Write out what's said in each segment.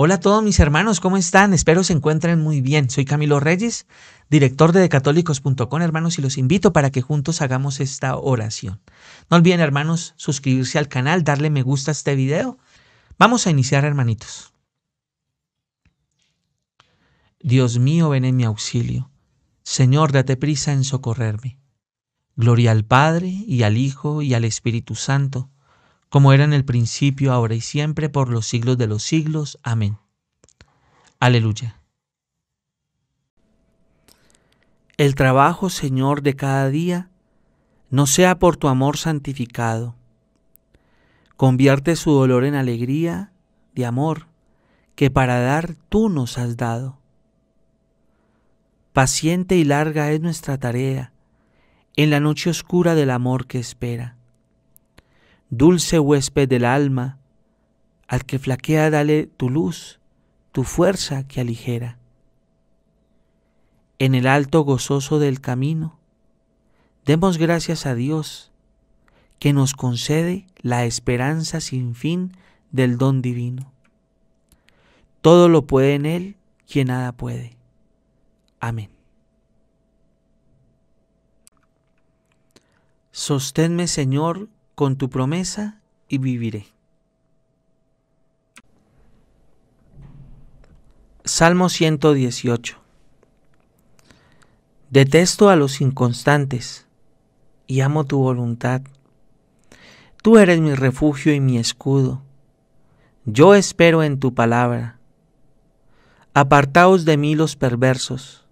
Hola a todos mis hermanos, ¿cómo están? Espero se encuentren muy bien. Soy Camilo Reyes, director de decatólicos.com, hermanos, y los invito para que juntos hagamos esta oración. No olviden, hermanos, suscribirse al canal, darle me gusta a este video. Vamos a iniciar, hermanitos. Dios mío, ven en mi auxilio. Señor, date prisa en socorrerme. Gloria al Padre, y al Hijo, y al Espíritu Santo como era en el principio, ahora y siempre, por los siglos de los siglos. Amén. Aleluya. El trabajo, Señor, de cada día, no sea por tu amor santificado. Convierte su dolor en alegría de amor que para dar tú nos has dado. Paciente y larga es nuestra tarea en la noche oscura del amor que espera dulce huésped del alma, al que flaquea dale tu luz, tu fuerza que aligera. En el alto gozoso del camino, demos gracias a Dios, que nos concede la esperanza sin fin del don divino. Todo lo puede en Él quien nada puede. Amén. Sosténme, Señor, con tu promesa y viviré. Salmo 118. Detesto a los inconstantes y amo tu voluntad. Tú eres mi refugio y mi escudo. Yo espero en tu palabra. Apartaos de mí los perversos,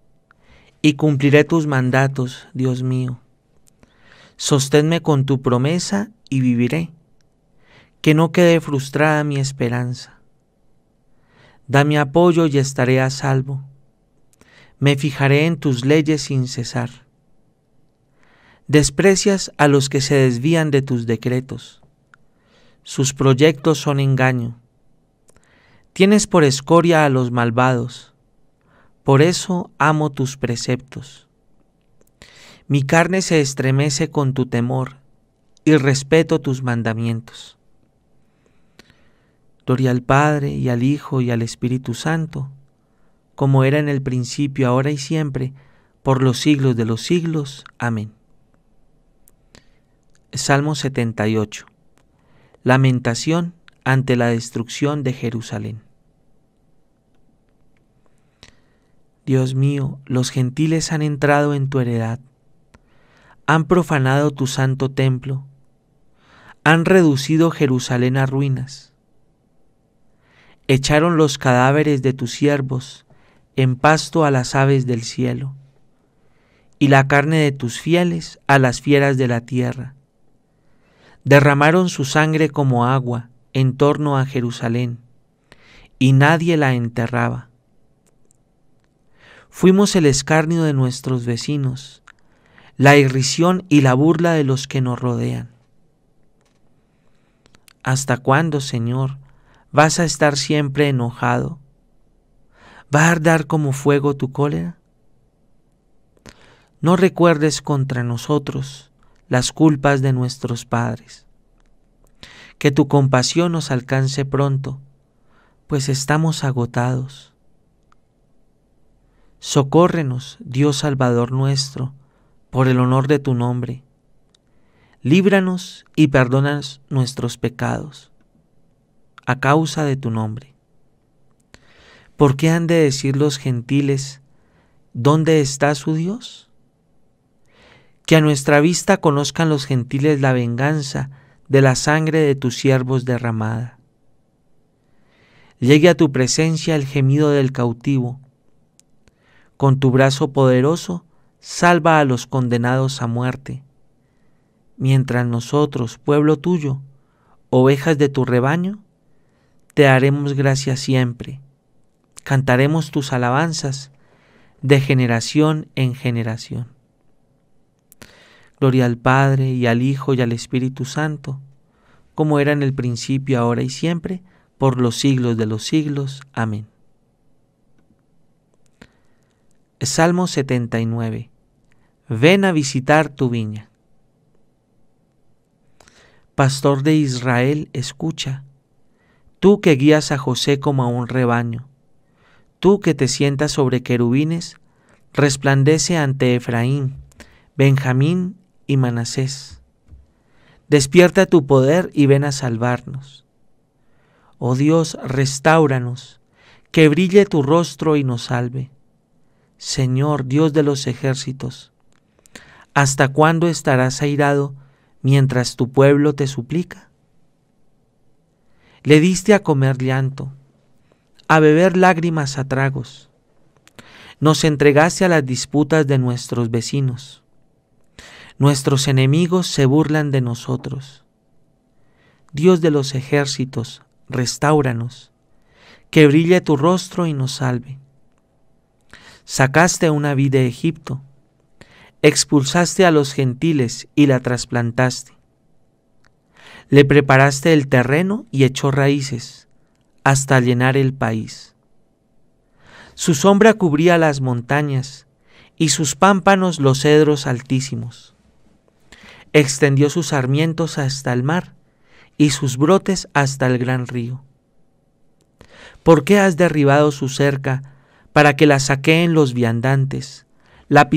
y cumpliré tus mandatos, Dios mío. Sosténme con tu promesa y viviré, que no quede frustrada mi esperanza. Dame apoyo y estaré a salvo. Me fijaré en tus leyes sin cesar. Desprecias a los que se desvían de tus decretos. Sus proyectos son engaño. Tienes por escoria a los malvados. Por eso amo tus preceptos. Mi carne se estremece con tu temor y respeto tus mandamientos. Gloria al Padre y al Hijo y al Espíritu Santo, como era en el principio, ahora y siempre, por los siglos de los siglos. Amén. Salmo 78. Lamentación ante la destrucción de Jerusalén. Dios mío, los gentiles han entrado en tu heredad han profanado tu santo templo, han reducido Jerusalén a ruinas, echaron los cadáveres de tus siervos en pasto a las aves del cielo, y la carne de tus fieles a las fieras de la tierra. Derramaron su sangre como agua en torno a Jerusalén, y nadie la enterraba. Fuimos el escarnio de nuestros vecinos, la irrisión y la burla de los que nos rodean. ¿Hasta cuándo, Señor, vas a estar siempre enojado? ¿Va a ardar como fuego tu cólera? No recuerdes contra nosotros las culpas de nuestros padres. Que tu compasión nos alcance pronto, pues estamos agotados. Socórrenos, Dios Salvador nuestro, por el honor de tu nombre. Líbranos y perdonas nuestros pecados, a causa de tu nombre. ¿Por qué han de decir los gentiles, ¿dónde está su Dios? Que a nuestra vista conozcan los gentiles la venganza de la sangre de tus siervos derramada. Llegue a tu presencia el gemido del cautivo. Con tu brazo poderoso, salva a los condenados a muerte, mientras nosotros, pueblo tuyo, ovejas de tu rebaño, te haremos gracia siempre, cantaremos tus alabanzas de generación en generación. Gloria al Padre y al Hijo y al Espíritu Santo, como era en el principio, ahora y siempre, por los siglos de los siglos. Amén. Salmo 79. Ven a visitar tu viña. Pastor de Israel, escucha. Tú que guías a José como a un rebaño, tú que te sientas sobre querubines, resplandece ante Efraín, Benjamín y Manasés. Despierta tu poder y ven a salvarnos. Oh Dios, restauranos, que brille tu rostro y nos salve. Señor Dios de los ejércitos, ¿hasta cuándo estarás airado mientras tu pueblo te suplica? Le diste a comer llanto, a beber lágrimas a tragos, nos entregaste a las disputas de nuestros vecinos. Nuestros enemigos se burlan de nosotros. Dios de los ejércitos, restauranos, que brille tu rostro y nos salve. Sacaste una vid de Egipto, expulsaste a los gentiles y la trasplantaste. Le preparaste el terreno y echó raíces hasta llenar el país. Su sombra cubría las montañas y sus pámpanos los cedros altísimos. Extendió sus sarmientos hasta el mar y sus brotes hasta el gran río. ¿Por qué has derribado su cerca para que la saqueen los viandantes, la